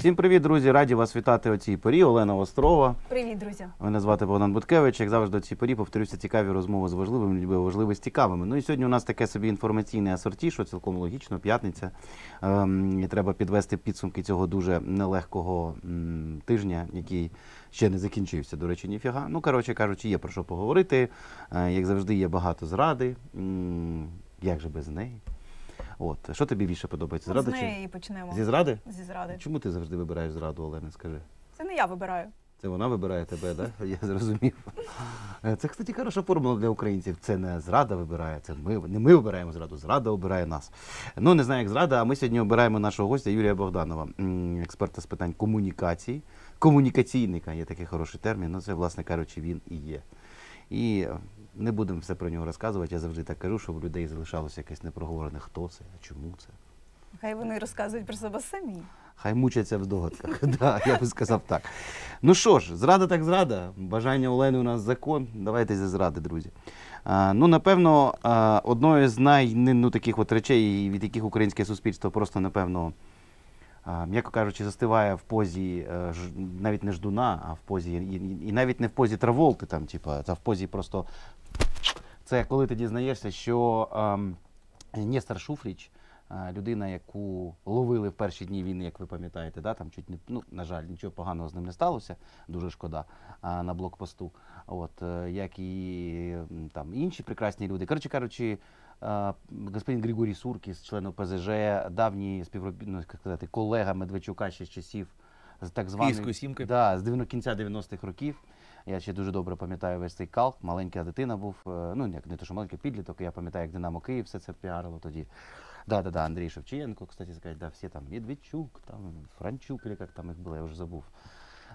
Всім привіт, друзі! Раді вас вітати о цій порі. Олена Острова. Привіт, друзі. Мене звати Богдан Буткевич. Як завжди, о цій порі повторюся цікаві розмови з важливими людьми, важливі з цікавими. Ну і сьогодні у нас таке собі інформаційне асорті, що цілком логічно, п'ятниця. Ем, і треба підвести підсумки цього дуже нелегкого м, тижня, який ще не закінчився. До речі, ніфіга. Ну, коротше кажучи, є про що поговорити. Е, як завжди, є багато зради. М, як же без неї? От що тобі більше подобається? Зрада з неї чи... і почнемо. Зі зради? Зі зради. Чому ти завжди вибираєш зраду, Олена? Скажи. Це не я вибираю. Це вона вибирає тебе, да? Я зрозумів. Е, це, кстати, хороша формула для українців. Це не зрада вибирає, це ми не ми обираємо зраду, зрада обирає нас. Ну не знаю, як зрада, а ми сьогодні обираємо нашого гостя Юрія Богданова, експерта з питань комунікації, комунікаційника. Є такий хороший термін. Ну це, власне кажучи, він і є. І не будемо все про нього розказувати. Я завжди так кажу, щоб у людей залишалося якесь непроговорене, хто це, а чому це. Хай вони розказують про себе самі. Хай мучаться в здогадках. да, Я би сказав так. Ну що ж, зрада так зрада. Бажання Олени у нас закон. Давайте за зради, друзі. А, Ну, напевно, а, одною з най ну, ну таких от речей, від яких українське суспільство просто, напевно м'яко кажучи, застиває в позі е, навіть не ждуна, а в позі і, навіть не в позі траволти, там, типу, а в позі просто це коли ти дізнаєшся, що ем, Нестор Шуфріч. Е, людина, яку ловили в перші дні війни, як ви пам'ятаєте, да там чуть не ну на жаль, нічого поганого з ним не сталося. Дуже шкода е, на блокпосту. От як і там інші прекрасні люди. Коротше кажучи, господин Григорій Суркіс, член ОПЗЖ, давній співробітник ну, як сказати, колега Медведчука ще з часів з так званої Да, з кінця 90-х років. Я ще дуже добре пам'ятаю весь цей калк. Маленька дитина був. Е, ну як не те, що маленький підліток. Я пам'ятаю, як Динамо Київ все це піарило тоді. Да, да, да, Андрій Шевченко, кстати сказать, да, всі там Медведчук, там Франчук, як там їх було, я вже забув.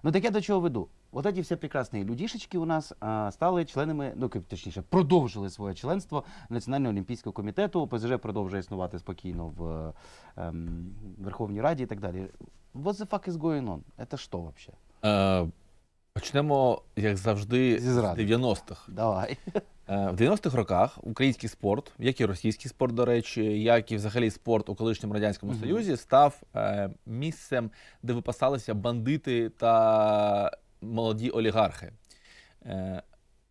Ну так я до чого веду? Вот эти все прекрасные людишечки у нас а, стали членами, ну точніше, продовжили своє членство Національного олімпійського комітету. ОПЗЖ продовжує існувати спокійно в ем, Верховній Раді і так далі. What the fuck is going on? Це що взагалі? Е, почнемо, як завжди, з 90-х. Давай. Е, в 90-х роках український спорт, як і російський спорт, до речі, як і взагалі спорт у колишньому радянському mm -hmm. союзі, став е, місцем, де випасалися бандити та молоді олігархи. Е,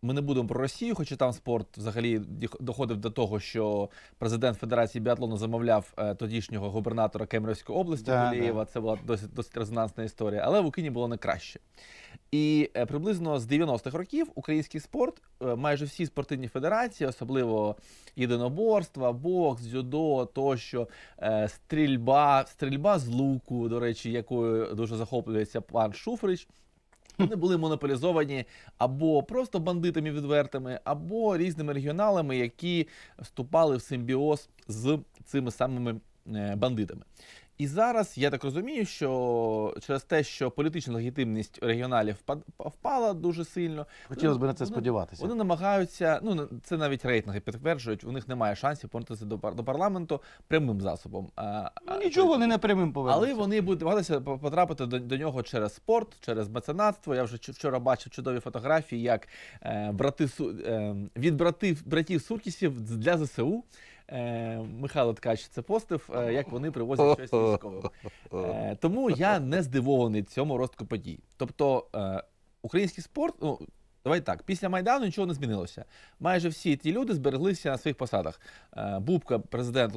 ми не будемо про Росію, хоча там спорт взагалі доходив до того, що президент Федерації біатлону замовляв е, тодішнього губернатора Кемеровської області да, Гулієва. Да. Це була досить досить резонансна історія, але в Україні було не краще. І е, приблизно з 90-х років український спорт, е, майже всі спортивні федерації, особливо єдиноборства, бокс, дзюдо, тощо стрільба, стрільба з луку, до речі, якою дуже захоплюється пан Шуфрич. Вони були монополізовані або просто бандитами відвертими, або різними регіоналами, які вступали в симбіоз з цими самими е, бандитами. І зараз я так розумію, що через те, що політична легітимність регіоналів впала дуже сильно, хотілося б на це вони, сподіватися. Вони намагаються. Ну це навіть рейтинги підтверджують. У них немає шансів повернутися до до парламенту прямим засобом. Ну, Нічого вони не прямим повернуться. Але вони будуть намагатися потрапити до, до нього через спорт, через меценатство. Я вже вчора бачив чудові фотографії, як е, брати е, від братів братів Суркісів для ЗСУ е, Михайло Ткач це постив, е, як вони привозять щось військове, е, тому я не здивований цьому ростку подій. Тобто е, український спорт, ну давай так, після Майдану нічого не змінилося. Майже всі ті люди збереглися на своїх посадах. Е, Бубка, президент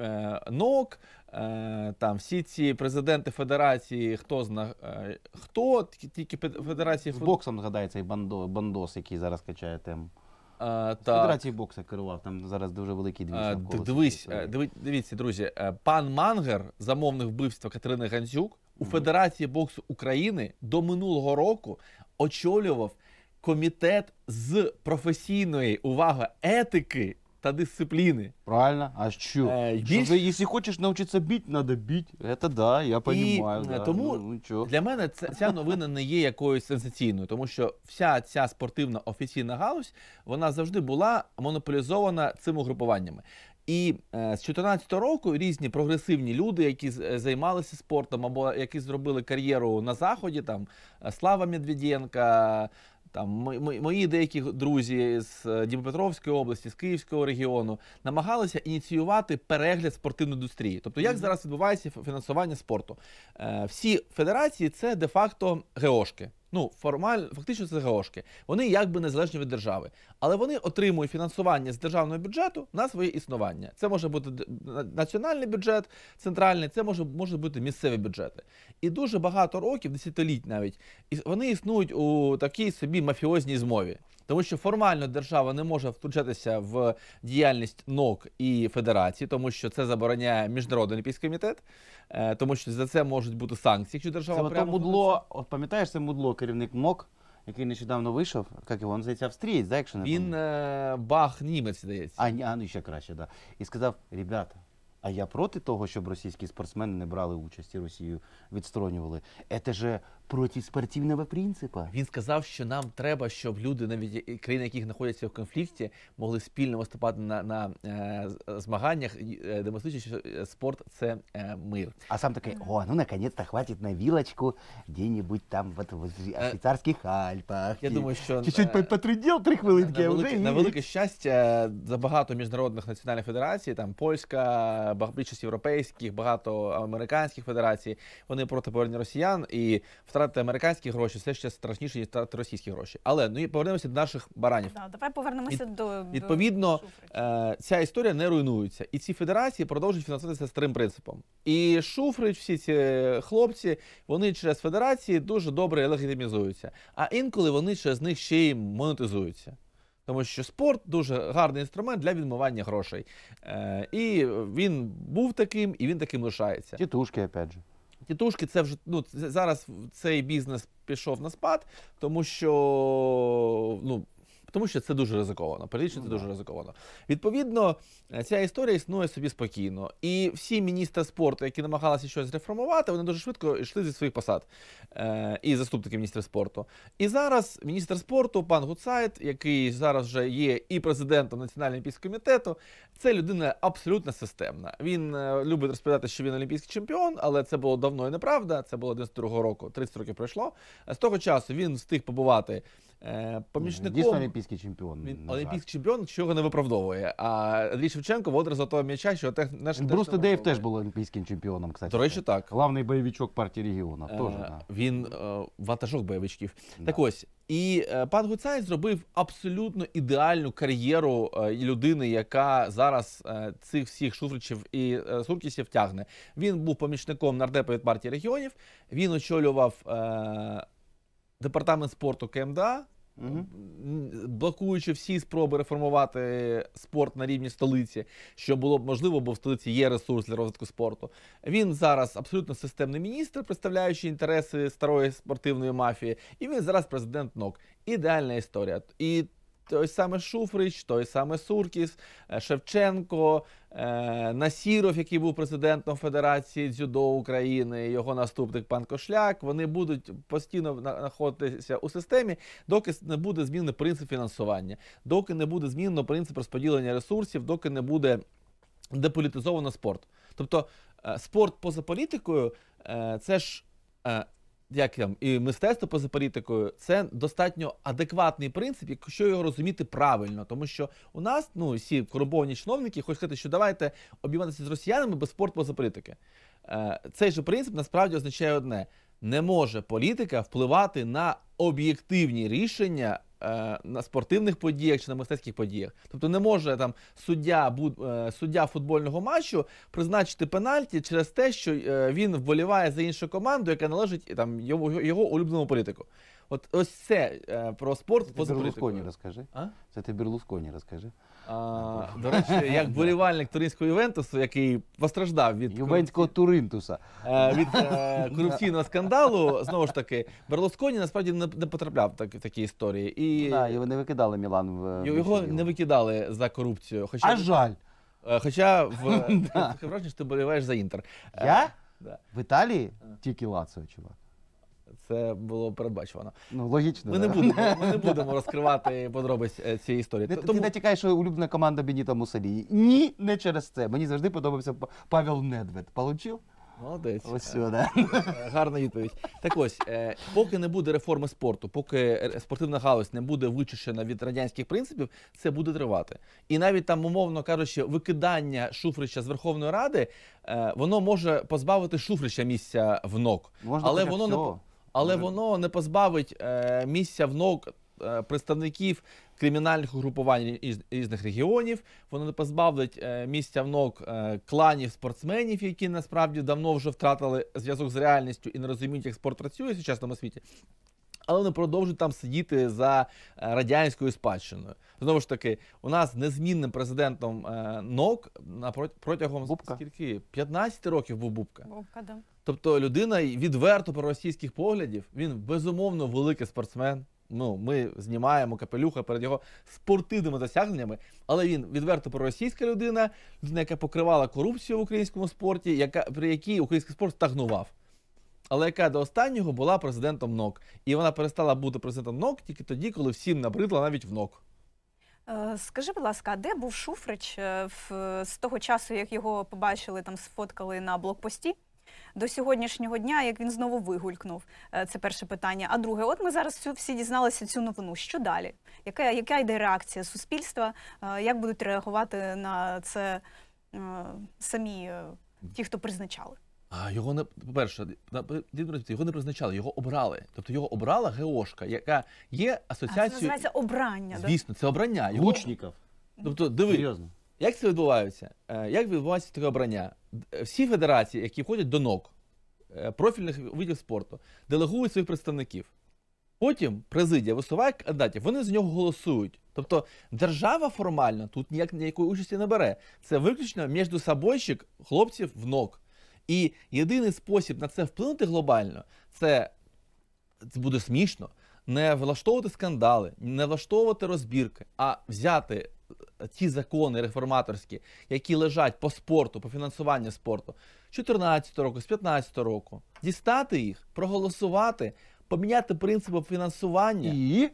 е, НОК, е, там всі ці президенти федерації, хто зна е, хто, тільки федерації З боксом згадається і бандо, бандос, який зараз качає тему та... Федерації бокса керував, там зараз дуже великий двіж Дивись, е, диві, дивіться, друзі, е, пан Мангер, замовник вбивства Катерини Гандзюк, у Федерації боксу України до минулого року очолював комітет з професійної уваги етики та дисципліни. Правильно, а що? Е, більш- Що якщо хочеш навчитися біти, треба біти. Це да, я розумію. е, да. тому ну, ну, нічого. Для мене це, ця новина не є якоюсь сенсаційною, тому що вся ця спортивна офіційна галузь вона завжди була монополізована цими угрупуваннями. І е, з 2014 року різні прогресивні люди, які е, займалися спортом або які зробили кар'єру на заході, там е, Слава Медведєнка, там мої деякі друзі з е, Дніпропетровської області, з Київського регіону, намагалися ініціювати перегляд спортивної індустрії. Тобто, як зараз відбувається фінансування спорту? Е, всі федерації це де-факто геошки. Ну, формально, фактично, це ГОшки. Вони якби незалежні від держави, але вони отримують фінансування з державного бюджету на своє існування. Це може бути національний бюджет, центральний, це може може бути місцеві бюджети. І дуже багато років, десятиліть навіть, вони існують у такій собі мафіозній змові, тому що формально держава не може втручатися в діяльність НОК і федерації, тому що це забороняє міжнародний олімпійський комітет. Е, тому що за це можуть бути санкції, якщо держава це прямо... мудло, от пам'ятаєш, це мудло, керівник МОК, який нещодавно вийшов, як його, він, здається, австрієць, да, якщо не Він е, бах німець, здається. А, а, ну ще краще, да. І сказав, ребята, а я проти того, щоб російські спортсмени не брали участі, Росію відсторонювали. Це же проти спортивного принципа. Він сказав, що нам треба, щоб люди, навіть країни, яких знаходяться в конфлікті, могли спільно виступати на на е, змаганнях, е, демонструючи, що е, спорт це е, мир. А сам такий, о, ну наконец-то хватить на вілочку де-небудь там в швейцарських Альпах. Я думаю, що е, Чуть-чуть е, три хвилинки. На велике, вже... на велике щастя, забагато міжнародних національних федерацій, там польська, більшість європейських, багато американських федерацій. Вони проти повернення росіян і в втратити американські гроші, все ще страшніше, ніж втратити російські гроші. Але ну і повернемося до наших баранів. Да, давай повернемося Від, до відповідно. До е, ця історія не руйнується, і ці федерації продовжують фінансуватися старим принципом. І Шуфрич, всі ці хлопці, вони через федерації дуже добре легітимізуються. А інколи вони через них ще й монетизуються. Тому що спорт дуже гарний інструмент для відмивання грошей, е, і він був таким, і він таким лишається. Тітушки, опять же. Тітушки, це вже ну зараз цей бізнес пішов на спад, тому що ну. Тому що це дуже ризиковано. Періодично ну це дуже ризиковано. Відповідно, е, ця історія існує собі спокійно. І всі міністри спорту, які намагалися щось реформувати, вони дуже швидко йшли зі своїх посад е, і заступники міністра спорту. І зараз міністр спорту, пан Гуцайт, який зараз вже є і президентом Національного олімпійського комітету, це людина абсолютно системна. Він е, любить розповідати, що він олімпійський чемпіон, але це було давно і неправда. Це було 92-го року, 30 років пройшло. З того часу він встиг побувати. Е, помічником. Дійсно олімпійський чемпіон. Він олімпійський чемпіон, чого не виправдовує. А Андрій Шевченко водер золотого м'яча, що тех, наш Брус Тедеєв теж був олімпійським чемпіоном, кстати. До речі, так. Главний бойовичок партії регіонів. Е, да. Він е, ватажок бойовичків. Да. Так ось. І е, пан Гуцай зробив абсолютно ідеальну кар'єру е, людини, яка зараз цих всіх шуфричів і суркісів тягне. Він був помічником нардепа від партії регіонів. Він очолював департамент спорту КМДА, угу. блокуючи всі спроби реформувати спорт на рівні столиці, що було б можливо, бо в столиці є ресурс для розвитку спорту. Він зараз абсолютно системний міністр, представляючи інтереси старої спортивної мафії, і він зараз президент НОК. Ідеальна історія. І той саме Шуфрич, той саме Суркіс, е, Шевченко, е, Насіров, який був президентом Федерації дзюдо України, його наступник пан Кошляк. Вони будуть постійно знаходитися у системі, доки не буде змінено принцип фінансування, доки не буде змінено принцип розподілення ресурсів, доки не буде деполітизовано спорт. Тобто е, спорт поза політикою це ж як там і мистецтво поза політикою, це достатньо адекватний принцип, якщо його розуміти правильно, тому що у нас ну всі корумповані чиновники хочуть сказати, що давайте обійматися з росіянами без спорт поза політики. Е, цей же принцип насправді означає одне: не може політика впливати на об'єктивні рішення Е, на спортивних подіях чи на мистецьких подіях. Тобто не може там суддя буд е, суддя футбольного матчу призначити пенальті через те, що е, він вболіває за іншу команду, яка належить там його, його улюбленому політику. От ось це е, про спорт Це ти поза Берлусконі розкажи. А? Це ти Берлусконі розкажи. А, до речі, як болівальник туринського Ювентусу, який постраждав від Ювенського Туринтуса. Е, від е, корупційного скандалу, знову ж таки, Берлосконі насправді не, не потрапляв так, в такі історії. І Да, його не викидали Мілан в його, його не викидали за корупцію. Хоча, А жаль. Е, хоча в е, враження, що ти боліваєш за інтер. Е, Я? Да. В Італії тільки Лацо, чувак це було передбачено. Ну логічно. Ми не будемо ми не будемо розкривати подробиць е, цієї історії. Ти, Тому... ти натякаєш, що улюблена команда Беніта Мусолії. Ні, не через це. Мені завжди подобався Павел Недвед. Получив? Молодець. Ось сюди. Е, Гарна відповідь. Так ось, е, поки не буде реформи спорту, поки е, спортивна галузь не буде вичищена від радянських принципів, це буде тривати. І навіть там, умовно кажучи, викидання Шуфрича з Верховної Ради, воно може позбавити Шуфрича місця в нок. Можна хоча б всього але Може. воно не позбавить е, місця в ног е, представників кримінальних угрупувань із різних регіонів. Воно не позбавить е, місця в ног е, кланів спортсменів, які насправді давно вже втратили зв'язок з реальністю і не розуміють, як спорт працює в сучасному світі але не продовжують там сидіти за е, радянською спадщиною. Знову ж таки, у нас незмінним президентом е, НОК на протягом Бубка. скільки 15 років був Бубка. Бубка, да. Тобто людина відверто про російських поглядів, він безумовно великий спортсмен. Ну, ми знімаємо капелюха перед його спортивними досягненнями, але він відверто проросійська людина, людина, яка покривала корупцію в українському спорті, яка при якій український спорт стагнував але яка до останнього була президентом НОК. І вона перестала бути президентом НОК тільки тоді, коли всім набридла навіть в НОК. Е, скажи, будь ласка, а де був Шуфрич е, з того часу, як його побачили, там сфоткали на блокпості? До сьогоднішнього дня, як він знову вигулькнув, е, це перше питання. А друге, от ми зараз всі дізналися цю новину. Що далі? Яка яка йде реакція суспільства? Як будуть реагувати на це самі ті, хто призначали? А його не по-перше, його не призначали, його обрали. Тобто його обрала ГОшка, яка є асоціацією. А це називається обрання. Звісно, це обрання. Його... Лучників. Тобто, диви, Серйозно. як це відбувається? Е, як відбувається таке обрання? Всі федерації, які входять до НОК, е, профільних видів спорту, делегують своїх представників. Потім президія висуває кандидатів, вони з нього голосують. Тобто держава формально тут ніяк ніякої участі не бере. Це виключно між собойщик хлопців в НОК. І єдиний спосіб на це вплинути глобально це, це буде смішно. Не влаштовувати скандали, не влаштовувати розбірки, а взяти ті е, закони реформаторські, які лежать по спорту, по фінансуванню спорту, з 14 року, з 15 року, дістати їх, проголосувати, поміняти принципи фінансування і.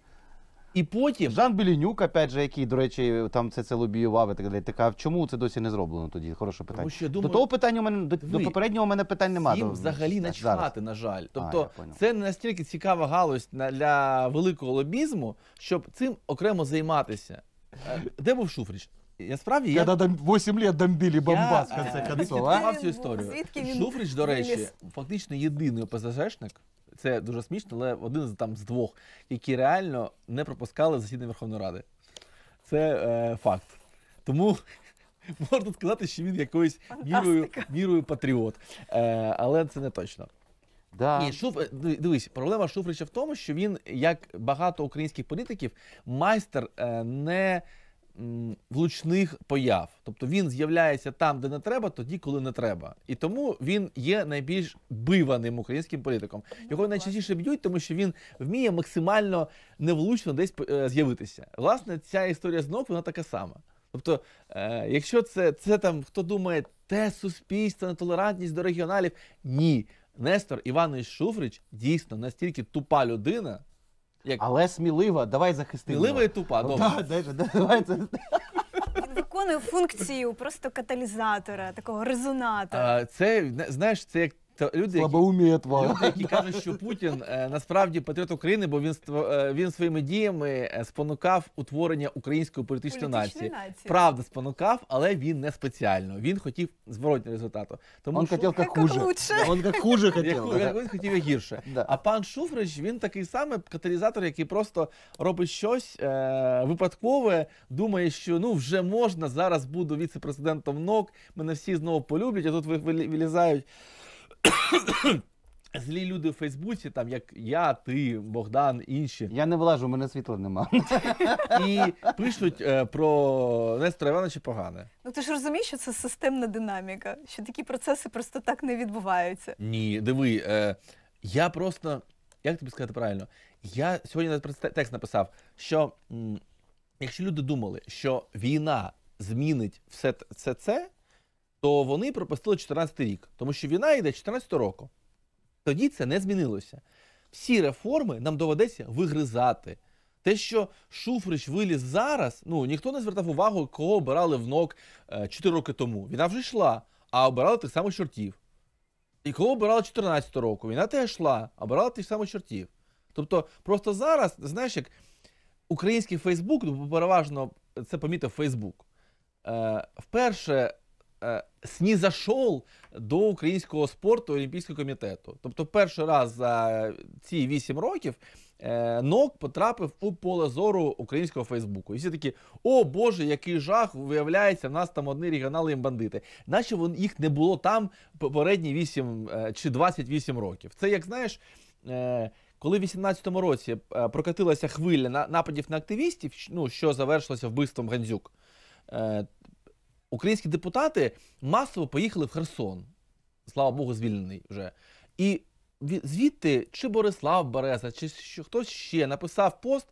І потім Жан Белінюк, опять же, який, до речі, там це це лобіював і так далі. Така чому це досі не зроблено тоді? Хороше питання. Тому що, я думаю, до того питання у мене до, диви, до попереднього у мене питань немає. Їм взагалі начхати, на жаль. Тобто, а, це не настільки цікава галузь для великого лобізму, щоб цим окремо займатися. Е, де був Шуфріч? Я справді я Когда дам 8 лет бомбили Донбілі в е, конце концов. а? цю історію. Шуфріч, до речі, фактично єдиний ОПЗЖшник, це дуже смішно, але один з там з двох, які реально не пропускали засідання Верховної Ради. Це е, факт. Тому можна сказати, що він якоюсь мірою мірою патріот. Е, Але це не точно. Да. І Шуф... Е, дивись, проблема Шуфрича в тому, що він, як багато українських політиків, майстер е, не влучних появ. Тобто він з'являється там, де не треба, тоді, коли не треба. І тому він є найбільш биваним українським політиком. Ну, Його найчастіше б'ють, тому що він вміє максимально невлучно десь е, з'явитися. Власне, ця історія знов вона така сама. Тобто, е, якщо це це там хто думає, те суспільство, нетолерантність до регіоналів, ні. Нестор Іванович Шуфрич дійсно настільки тупа людина. Як? Але смілива, давай захисти. Смілива і тупа, ну, добре. Да, давай це. виконує функцію просто каталізатора, такого резонатора. А, Це знаєш, це як та люди, які, люди, які кажуть, що Путін е, насправді патріот України, бо він ство- е, він своїми діями е, спонукав утворення української політичної Політичної нації. нації. Правда, спонукав, але він не спеціально. Він хотів зворотнього результату. Тому Он що- хотел хуже. лучше. Он хуже хотел. Яку- Він хотів як гірше. А пан Шуфрич він такий самий каталізатор, який просто робить щось е, випадкове, думає, що ну вже можна зараз буду віце-президентом НОК, мене всі знову полюблять, а тут ви- вилізають Злі люди в Фейсбуці, там як я, ти, Богдан, інші. Я не влажу, у мене світла нема. І пишуть е, про Нестора Івановича погане. Ну ти ж розумієш, що це системна динаміка, що такі процеси просто так не відбуваються. Ні, диви, е, я просто, як тобі сказати правильно, я сьогодні навіть текст написав, що м, якщо люди думали, що війна змінить все, це, це, то вони пропустили 14 рік, тому що війна йде 14 року. Тоді це не змінилося. Всі реформи нам доведеться вигризати. Те, що Шуфрич виліз зараз, ну ніхто не звертав увагу, кого обирали в НОК 4 е, роки тому. Війна вже йшла, а обирали тих самих чортів. І кого обирали 14 року? Війна теж йшла, а обирали тих самих чортів. Тобто, просто зараз, знаєш, як український Фейсбук, ну переважно це помітив Фейсбук, е, вперше Е, снізашов до українського спорту Олімпійського комітету. Тобто, перший раз за ці вісім років е, нок потрапив у поле зору українського Фейсбуку. І всі такі, о Боже, який жах! Виявляється, в нас там одні регіонали і бандити. Наче їх не було там попередні 8 е, чи 28 років. Це як знаєш. Коли в 2018 році прокатилася хвиля нападів на активістів, ну що завершилося вбивством Гандзюк, українські депутати масово поїхали в Херсон, слава Богу, звільнений вже. І звідти, чи Борислав Береза, чи хтось ще написав пост.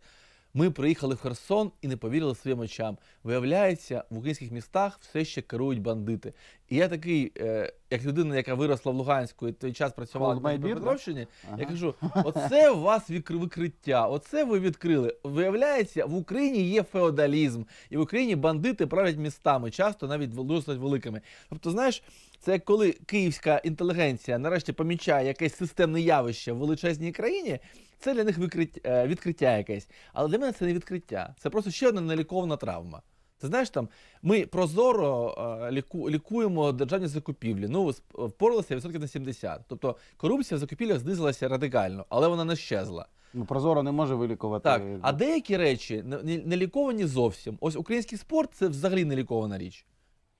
Ми приїхали в Херсон і не повірили своїм очам. Виявляється, в українських містах все ще керують бандити. І я такий, е, як людина, яка виросла в Луганську і той час працювала на Петровщині, ага. я кажу: оце у вас викриття, оце ви відкрили. Виявляється, в Україні є феодалізм, і в Україні бандити правлять містами, часто навіть досить великими. Тобто, знаєш, це коли київська інтелігенція нарешті помічає якесь системне явище в величезній країні. Це для них викриття, е, відкриття якесь. Але для мене це не відкриття. Це просто ще одна нелікована травма. Ти знаєш, там ми прозоро е, ліку, лікуємо державні закупівлі. Ну, впоралися відсотків на 70. Тобто корупція в закупівлях знизилася радикально, але вона не щезла. Ну, Прозоро не може вилікувати. Так, А деякі речі не ліковані зовсім. Ось український спорт це взагалі не лікована річ.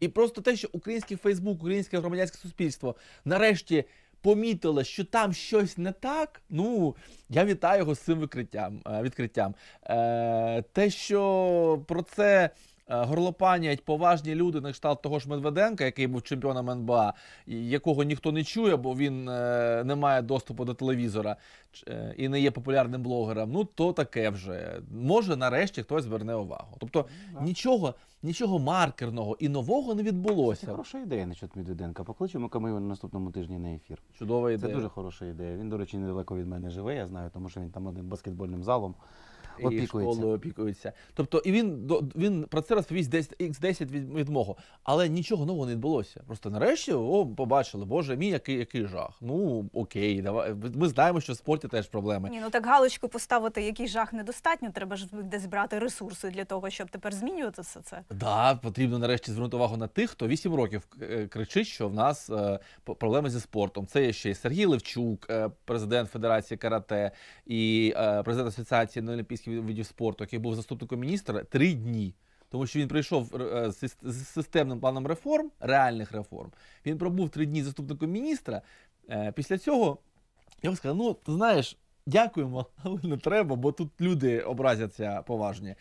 І просто те, що український Фейсбук, українське громадянське суспільство нарешті помітила, що там щось не так, ну я вітаю його з цим викриттям, е, відкриттям. Е, те, що про це. Е, горлопанять поважні люди на кшталт того ж Медведенка, який був чемпіоном НБА, якого ніхто не чує, бо він е, не має доступу до телевізора е, і не є популярним блогером. Ну то таке вже може нарешті хтось зверне увагу. Тобто так. Ну, нічого, нічого маркерного і нового не відбулося. Це хороша ідея на насчет Медведенка. Покличемо Камилу на наступному тижні на ефір. Чудова ідея. Це дуже хороша ідея. Він, до речі, недалеко від мене живе. Я знаю, тому що він там одним баскетбольним залом і школою опікуються. Тобто, і він до він про це розповість десь X10 від, від мого. Але нічого нового не відбулося. Просто нарешті о, побачили, боже мій, який який жах. Ну окей, давай ми знаємо, що в спорті теж проблеми. Ні, ну так галочку поставити, який жах недостатньо. Треба ж десь брати ресурси для того, щоб тепер змінювати все це. Так, да, потрібно нарешті звернути увагу на тих, хто 8 років е, кричить, що в нас е, проблеми зі спортом. Це є ще й Сергій Левчук, е, президент Федерації карате і е, президент асоціації на Олімпійських олімпійських видів спорту, який був заступником міністра, три дні. Тому що він прийшов е, е, з системним планом реформ, реальних реформ. Він пробув три дні заступником міністра. Е, після цього я сказав: ну, ти знаєш, дякуємо, але не треба, бо тут люди образяться поважні.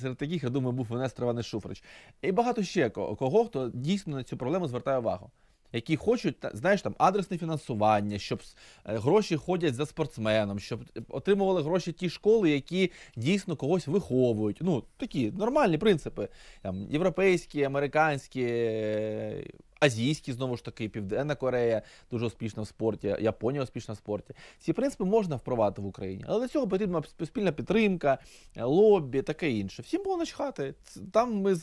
Серед таких, я думаю, був Венестр Траванець Шуфрич. І багато ще кого, хто дійсно на цю проблему звертає увагу які хочуть знаєш, там адресне фінансування, щоб е, гроші ходять за спортсменом, щоб е, отримували гроші ті школи, які дійсно когось виховують. Ну такі нормальні принципи, там європейські, американські. Е, азійські знову ж таки, Південна Корея дуже успішна в спорті, Японія успішна в спорті. Ці принципи можна впровадити в Україні, але для цього потрібна спільна підтримка, е, лобі, таке інше. Всім було начхати. Там ми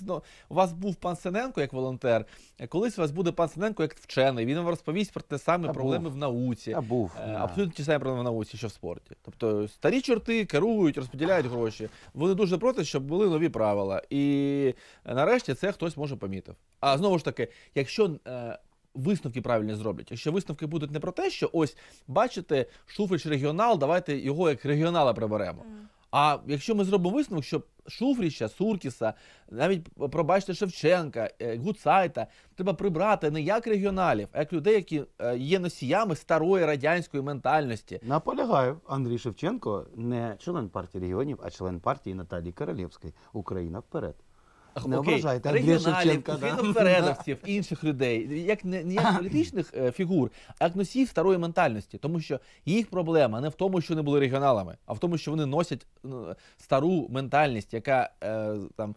у вас був пан Сененко як волонтер. Е, колись у вас буде пан Сененко як вчений. Він вам розповість про те саме а проблеми був. в науці. А був. Е, абсолютно ті самі проблеми в науці, що в спорті. Тобто старі чорти керують, розподіляють гроші. Вони дуже проти, щоб були нові правила. І нарешті це хтось може помітив. А знову ж таки, якщо е, висновки правильні зроблять, якщо висновки будуть не про те, що ось бачите, Шуфрич регіонал, давайте його як регіонала приберемо. Mm. А якщо ми зробимо висновок, що Шуфріща, Суркіса, навіть пробачте Шевченка, е, Гуцайта, треба прибрати не як регіоналів, а як людей, які е, є носіями старої радянської ментальності. Наполягаю, Андрій Шевченко не член партії регіонів, а член партії Наталії Королєвської. Україна вперед. Не окей, ображайте, Андрія Шевченка, да. інших людей, як не не як політичних е, фігур, а як носіїв старої ментальності, тому що їх проблема не в тому, що вони були регіоналами, а в тому, що вони носять ну, стару ментальність, яка е, там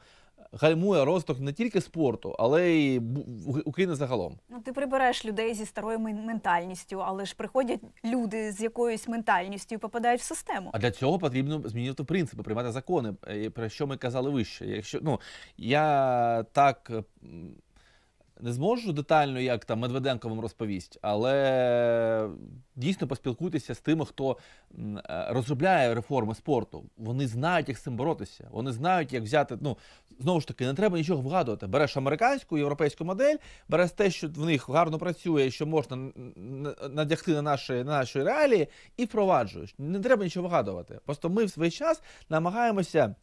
гальмує розвиток не тільки спорту, але й України загалом. Ну ти прибираєш людей зі старою ментальністю, але ж приходять люди з якоюсь ментальністю і попадають в систему. А для цього потрібно змінювати принципи, приймати закони, е, про що ми казали вище. Якщо ну я так не зможу детально, як там Медведенко вам розповість, але дійсно поспілкуйтеся з тими, хто е, розробляє реформи спорту. Вони знають, як з цим боротися. Вони знають, як взяти. Ну знову ж таки, не треба нічого вгадувати. Береш американську, європейську модель, береш те, що в них гарно працює, що можна надягти на наші на наші реалії, і впроваджуєш. Не треба нічого вгадувати. Просто ми в свій час намагаємося.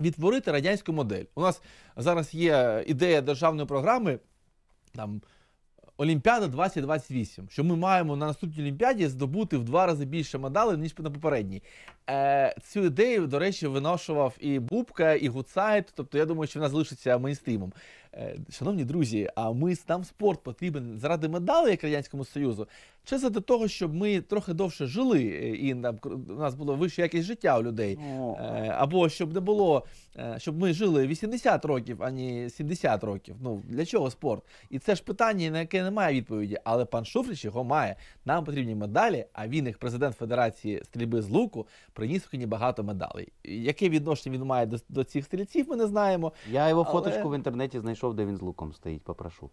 Відтворити радянську модель. У нас зараз є ідея державної програми там Олімпіада 2028, що ми маємо на наступній Олімпіаді здобути в два рази більше медалей, ніж на попередній. Е, Цю ідею, до речі, виношував і Бубка, і Гуцайт. Тобто, я думаю, що вона залишиться мейнстрімом. Е, шановні друзі, а ми там спорт потрібен заради медалей як радянському союзу, чи заради того, щоб ми трохи довше жили, е, і нам у нас було вища якість життя у людей, е, або щоб не було, щоб ми жили 80 років, ані не 70 років. Ну для чого спорт? І це ж питання, на яке немає відповіді. Але пан Шуфрич його має. Нам потрібні медалі. А він, як президент Федерації стрільби з луку, приніс Україні багато медалей. Яке відношення він має до, до цих стрільців? Ми не знаємо. Я його але... фоточку в інтернеті знайшов знайшов, де він з луком стоїть, попрошу.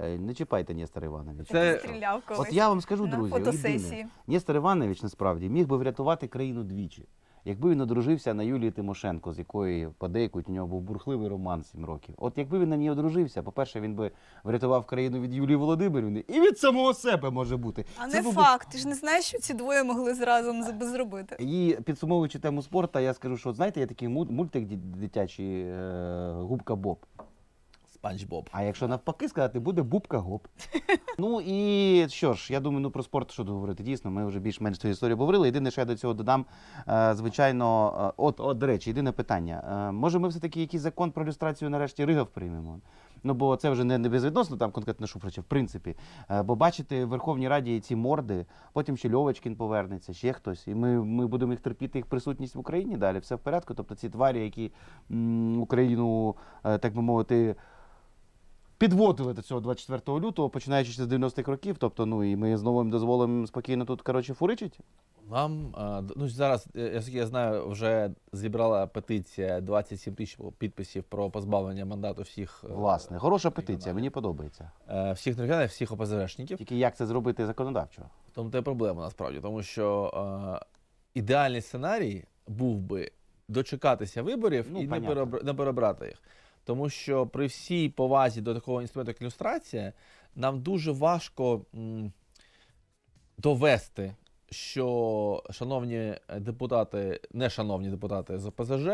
Е, не чіпайте Нестора Івановича. Це... Стріляв От я вам скажу, друзі, єдине, Нестор Іванович насправді міг би врятувати країну двічі. Якби він одружився на Юлії Тимошенко, з якої подейкують у нього був бурхливий роман сім років. От якби він на ній одружився, по-перше, він би врятував країну від Юлії Володимирівни і від самого себе може бути. А Це не був... факт. Ти ж не знаєш, що ці двоє могли зразу зробити. І підсумовуючи тему спорту, я скажу, що знаєте, є такий мультик дитячий е, губка Боб панч-боб. А якщо навпаки сказати, буде бубка гоп. ну і що ж, я думаю, ну про спорт що говорити. Дійсно, ми вже більш-менш цю історію говорили. Єдине, що я до цього додам, е, звичайно, е, от, от до речі, єдине питання. Е, може, ми все-таки якийсь закон про люстрацію нарешті Ригав приймемо? Ну, бо це вже не не безвідносно там конкретно Шуфрича, в принципі. Бо бачити, в Верховній Раді ці морди, потім ще Льовочкін повернеться, ще хтось. І ми ми будемо їх терпіти, їх присутність в Україні далі. Все в порядку. Тобто ці тварі, які м, Україну, так би мовити, підводили до цього 24 лютого, починаючи з 90-х років. Тобто, ну і ми знову їм дозволимо спокійно тут коротше фуричить. Нам ну зараз, е, як я знаю, вже зібрала петиція 27 тисяч підписів про позбавлення мандату всіх е, власне. Хороша петиція, мені подобається. Е, всіх регіонів, всіх ОПЗЖників. Тільки як це зробити законодавчо? Тому те проблема насправді, тому що ідеальний сценарій був би дочекатися виборів ну, і понятно. не перебрати їх. Тому що при всій повазі до такого інструменту, як ілюстрація, нам дуже важко м, довести, що шановні депутати, не шановні депутати з ОПЗЖ,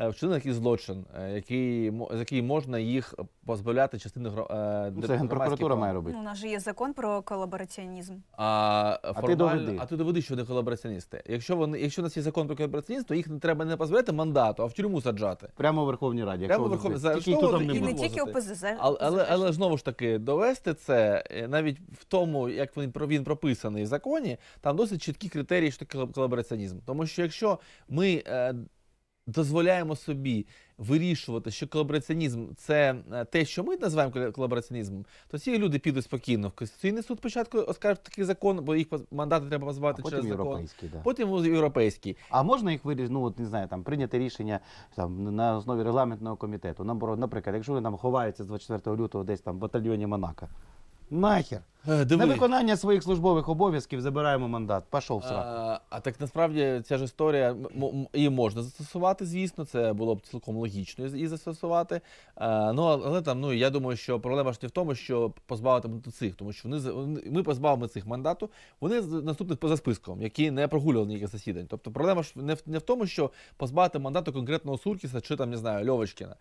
Е, вчинили якийсь злочин, е, який за який можна їх позбавляти частини громадських е, ну, Це генпрокуратура має робити. Ну, у нас же є закон про колабораціонізм. А, а ти доведи, а ти доведи, що вони колабораціоністи. Якщо вони, якщо у нас є закон про колабораціонізм, то їх не треба не позбавляти мандату, а в тюрму саджати. Прямо у Верховній Раді. Прямо у Верховній Раді. Тільки, хто не, і не тільки ОПЗЗ. Але, але, але знову ж таки, довести це навіть в тому, як він, він прописаний в законі, там досить чіткі критерії, що таке колабораціонізм. Тому що якщо ми дозволяємо собі вирішувати, що колабораціонізм це е, те, що ми називаємо колабораціонізмом, то ці люди підуть спокійно в Конституційний суд спочатку оскаржить такий закон, бо їх мандати треба позбавити через закон. Да. Потім європейський. А можна їх вирішити, ну от не знаю, там прийняти рішення там на основі регламентного комітету. Наприклад, якщо вони там ховаються з 24 лютого, десь там в батальйоні Монако нахер. Е, диви. На виконання своїх службових обов'язків забираємо мандат. Пішов сраку. А, а так насправді ця ж історія її можна застосувати, звісно, це було б цілком логічно її застосувати. Е, ну, а, ну але там, ну я думаю, що проблема ж не в тому, що позбавити цих, тому що вони ми позбавимо цих мандату. Вони з- наступних поза списком, які не прогулювали ніяких засідань. Тобто проблема ж не в не в тому, що позбавити мандату конкретного Суркіса чи там не знаю Льовочкіна.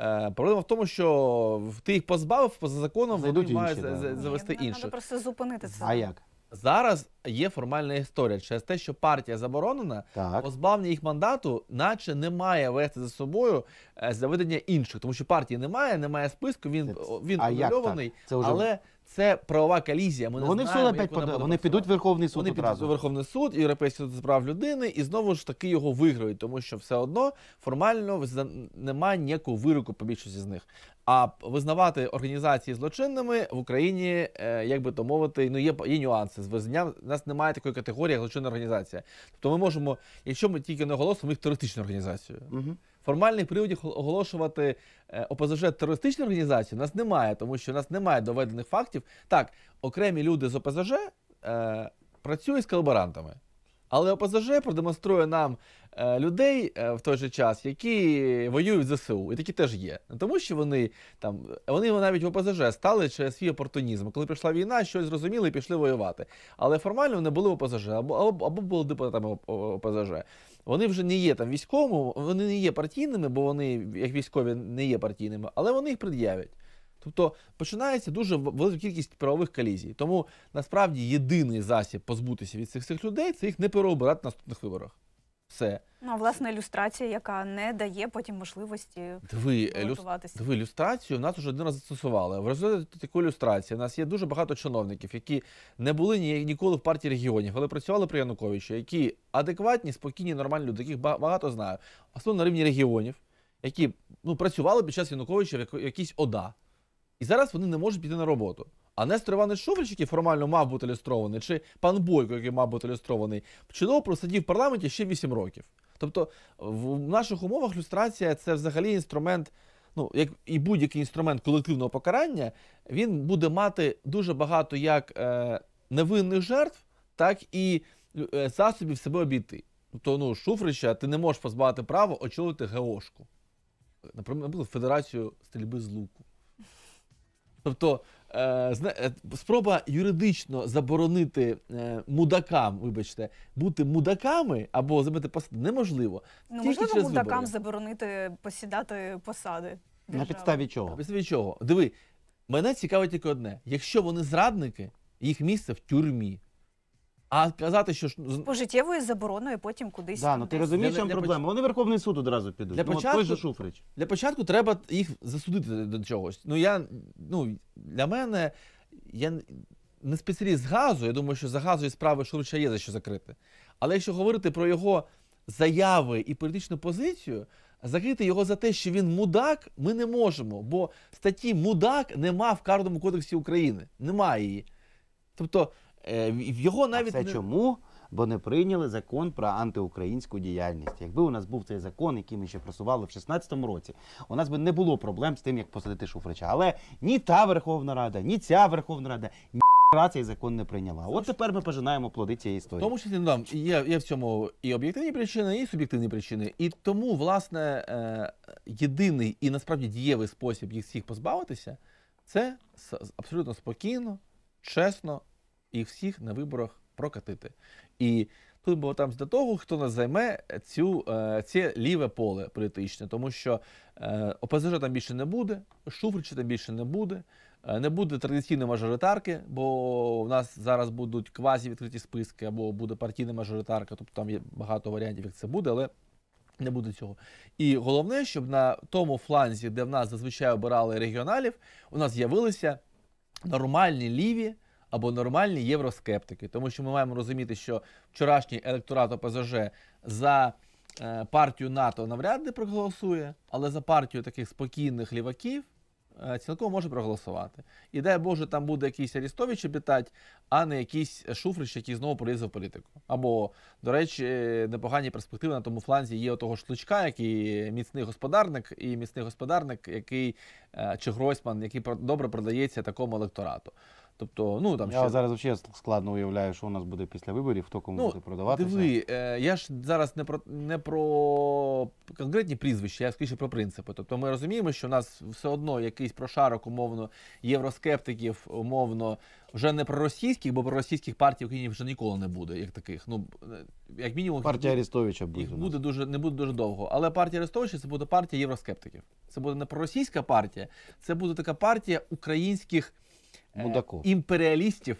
Е, проблема в тому, що ти їх позбавив поза законом, Зайдуть вони мають да. завести інше. ну, Треба просто зупинити це. А як? Зараз є формальна історія. Через те, що партія заборонена, Так. позбавлення їх мандату, наче не має вести за собою е, заведення інших, тому що партії немає, немає списку. Він він ульований, Це вже- але це правова колізія. Ми не Вони все знаємо, опять як буде вони підуть в Верховний суд Вони підуть у Верховний суд, Європейський суд з прав людини, і знову ж таки його виграють, тому що все одно формально визна- немає ніякого вироку по більшості з них. А визнавати організації злочинними в Україні, е, як би то мовити, ну є, є нюанси з визнанням на нас немає такої категорії, як злочинна організація. Тобто ми можемо, якщо ми тільки не оголосимо їх терористичну організацію. Угу. Формальних приводів оголошувати е, ОПЗЖ терористичну організацію нас немає, тому що у нас немає доведених фактів. Так, окремі люди з ОПЗЖ е, працюють з колаборантами. Але ОПЗЖ продемонструє нам е, людей е, в той же час, які воюють за ЗСУ. і такі теж є. тому що вони там вони навіть в ОПЗЖ стали через свій опортунізм. Коли прийшла війна, щось зрозуміли і пішли воювати. Але формально вони були в ОПЗЖ або або, або були депутатами ОПЗЖ. Вони вже не є там військовими, вони не є партійними, бо вони як військові не є партійними, але вони їх пред'являть. Тобто починається дуже велика кількість правових колізій. Тому насправді єдиний засіб позбутися від цих цих людей це їх не переобирати на наступних виборах. Все. Ну, а власне, ілюстрація, яка не дає потім можливості диви, готуватися. Диви, ілюстрацію нас вже один раз застосували. В результаті такої ілюстрації у нас є дуже багато чиновників, які не були ні, ніколи в партії регіонів, але працювали при Януковичі, які адекватні, спокійні, нормальні люди, яких багато знаю. Основно на рівні регіонів, які ну, працювали під час Януковича в якійсь ОДА. І зараз вони не можуть піти на роботу. А Нестор Іванович Шуфрич, який формально мав бути ілюстрований, чи пан Бойко, який мав бути ілюстрований, чудово просидів в парламенті ще 8 років. Тобто в наших умовах люстрація це взагалі інструмент, ну як і будь-який інструмент колективного покарання, він буде мати дуже багато як е, невинних жертв, так і е, засобів себе обійти. Тобто, ну, Шуфрича ти не можеш позбавити права очолити ГОшку. Наприклад, Федерацію стрільби з луку. Тобто е, е, спроба юридично заборонити е, мудакам, вибачте, бути мудаками або забити посади неможливо. Ну Тільки можливо через мудакам вибори. заборонити посідати посади. Держави. На підставі чого? На підставі чого? Диви, мене цікавить тільки одне: якщо вони зрадники, їх місце в тюрмі. А казати, що ж, ну, з- забороною потім кудись. Да, ну ти розумієш, в проблема? поч- Вони Верховний суд одразу підуть. Для Ну, той початку- же Шуфрич. для початку треба їх засудити до- чогось. Ну я ну для мене я не спеціаліст з газу. Я думаю, що за газу і справи Шурича є за що закрити. Але якщо говорити про його заяви і політичну позицію, закрити його за те, що він мудак, ми не можемо, бо статті мудак нема в карному кодексі України. Немає її. Тобто, Е, його навіть а це чому? Бо не прийняли закон про антиукраїнську діяльність. Якби у нас був цей закон, який ми ще просували в 16-му році, у нас би не було проблем з тим, як посадити Шуфрича. Але ні та Верховна Рада, ні ця Верховна Рада, ні цей закон не прийняла. От тепер ми пожинаємо плоди цієї історії. Тому що нам ну, є, є в цьому і об'єктивні причини, і суб'єктивні причини. І тому, власне, е, єдиний і насправді дієвий спосіб їх всіх позбавитися, це абсолютно спокійно, чесно і всіх на виборах прокатити. І тут було там до того, хто нас займе е, цю е, це ліве поле політичне, тому що е, ОПЗЖ там більше не буде, Шуфрича там більше не буде. Не буде традиційної мажоритарки, бо в нас зараз будуть квазі відкриті списки або буде партійна мажоритарка, тобто там є багато варіантів, як це буде, але не буде цього. І головне, щоб на тому фланзі, де в нас зазвичай обирали регіоналів, у нас з'явилися нормальні ліві або нормальні євроскептики, тому що ми маємо розуміти, що вчорашній електорат ОПЗЖ за е, партію НАТО навряд не проголосує, але за партію таких спокійних ліваків. Е, цілком може проголосувати. І дай Боже, там буде якийсь Арістович обітати, а не якийсь Шуфрич, який знову полізе в політику. Або, до речі, непогані перспективи на тому фланзі є того шлучка, який міцний господарник, і міцний господарник, який е, чи Гройсман, який добре продається такому електорату. Тобто, ну там я ще... зараз взагалі складно уявляю, що у нас буде після виборів, хто кому ну, буде продаватися. Диви, е, я ж зараз не про не про конкретні прізвища, я скажу про принципи. Тобто, ми розуміємо, що у нас все одно якийсь прошарок, умовно, євроскептиків, умовно, вже не про російських, бо про російських партій в Україні вже ніколи не буде, як таких. Ну е, як мінімум, партія Арестовича буде їх буде дуже не буде дуже довго. Але партія Арестовича це буде партія євроскептиків. Це буде не проросійська партія, це буде така партія українських. Е, Мудаков. імперіалістів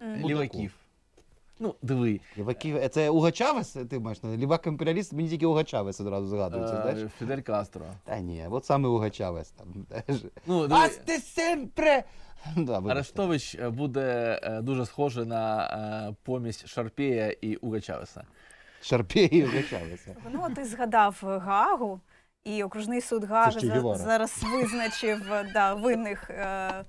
Мудаков. ліваків. Ну, диви. Ліваків, це Уго Чавес, ти маєш на ну, лівак імперіаліст, мені тільки Уго Чавес одразу згадується, е, знаєш? Фідель Кастро. Та ні, от саме Уго Чавес там. Ну, Асте семпре! Да, Арештович е, буде дуже схоже на помість Шарпея і Уга Чавеса. Шарпє і Уго Чавеса. Ну, ти згадав Гагу і окружний суд Це зараз визначив да, винних е,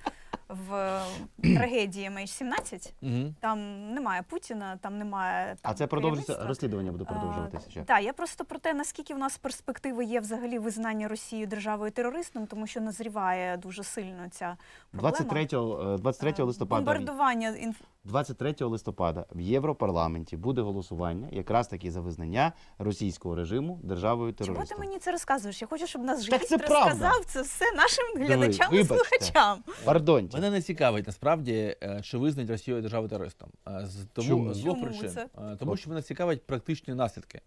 в трагедії MH17. Там немає Путіна, там немає там, А це продовжується розслідування буде е, продовжуватися ще? Так, я просто про те, наскільки в нас перспективи є взагалі визнання Росії державою терористом, тому що назріває дуже сильно ця проблема. 23, 23 е, листопада бомбардування інф... 23 листопада в Європарламенті буде голосування якраз таки за визнання російського режиму державою терористом. Чому ти мені це розказуєш? Я хочу, щоб нас журналіст розказав це все нашим глядачам і слухачам. Пардоньте. Мене не цікавить насправді, е, що визнають Росію державу терористом. Е, з- Тому Чому? з двох Чому це? Е, тому що мене цікавить практичні наслідки.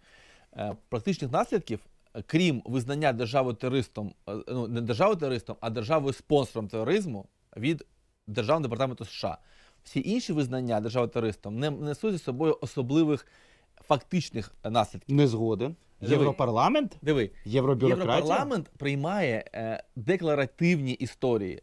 Е, практичних наслідків, крім визнання держави терористом, ну не державою терористом, а державою спонсором тероризму від Державного департаменту США всі інші визнання держави-терористом не несуть за собою особливих фактичних наслідків. Не згоден. Європарламент? Диви. Європарламент приймає е, декларативні історії.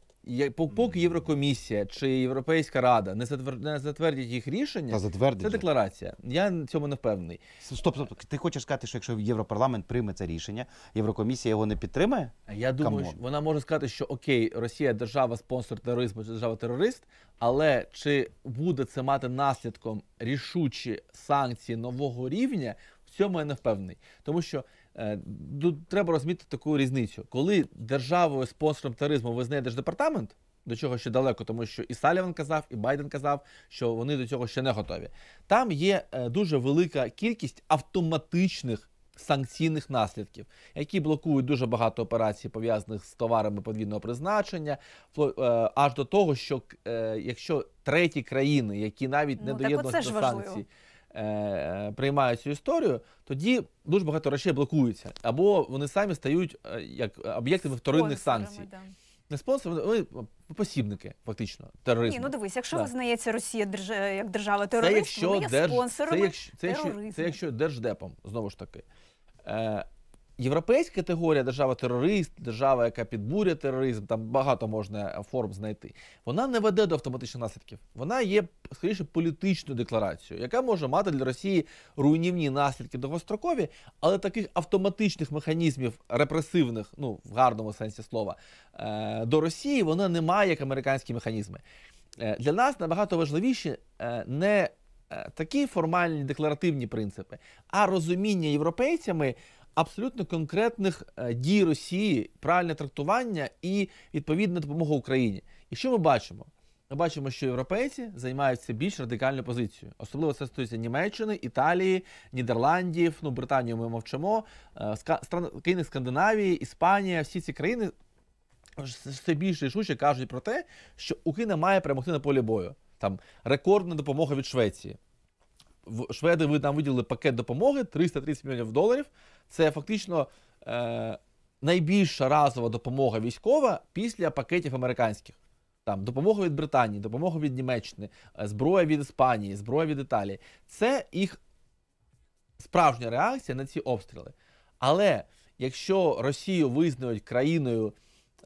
Поки Єврокомісія чи Європейська Рада не не затвердять їх рішення, Та затвердять це декларація. Я в цьому не впевнений. Стоп, стоп, ти хочеш сказати, що якщо Європарламент прийме це рішення, Єврокомісія його не підтримає? Я думаю, що вона може сказати, що окей, Росія держава спонсор тероризму чи держава-терорист, але чи буде це мати наслідком рішучі санкції нового рівня? В цьому я не впевнений, тому що Тут е, ну, треба розуміти таку різницю. Коли державою спонсором тероризму визнає держдепартамент, до чого ще далеко, тому що і Саліван казав, і Байден казав, що вони до цього ще не готові. Там є е, дуже велика кількість автоматичних санкційних наслідків, які блокують дуже багато операцій, пов'язаних з товарами подвійного призначення, е, аж до того, що якщо треті країни, які навіть не ну, доєднуються до санкцій. Важливо е, е приймає цю історію, тоді дуже багато речей блокується. Або вони самі стають е, як об'єктами вторинних санкцій. да. Не спонсори, вони посібники, фактично, тероризму. Ні, ну дивись, якщо Да. визнається Росія держ... Е, як держава це терорист, якщо, ми є держ... це, якщо, це, якщо, це якщо держдепом, знову ж таки. Е, європейська категорія держава-терорист, держава, яка підбурює тероризм, там багато можна форм знайти. Вона не веде до автоматичних наслідків. Вона є скоріше політичну декларацію, яка може мати для Росії руйнівні наслідки довгострокові, але таких автоматичних механізмів репресивних, ну в гарному сенсі слова, е, до Росії вона не має як американські механізми. Е, для нас набагато важливіші е, не такі формальні декларативні принципи, а розуміння європейцями. Абсолютно конкретних дій Росії, правильне трактування і відповідна допомога Україні. І що ми бачимо? Ми бачимо, що європейці займаються більш радикальну позицію. Особливо це стосується Німеччини, Італії, Нідерландів, ну Британію ми мовчимо, е, країни Скандинавії, Іспанія, всі ці країни все більше і швидше кажуть про те, що Україна має перемогти на полі бою. Там рекордна допомога від Швеції. Шведи нам виділили пакет допомоги 330 мільйонів доларів. Це фактично. Е, Найбільша разова допомога військова після пакетів американських там допомога від Британії, допомогу від Німеччини, е, зброя від Іспанії, зброя від Італії це їх справжня реакція на ці обстріли. Але якщо Росію визнають країною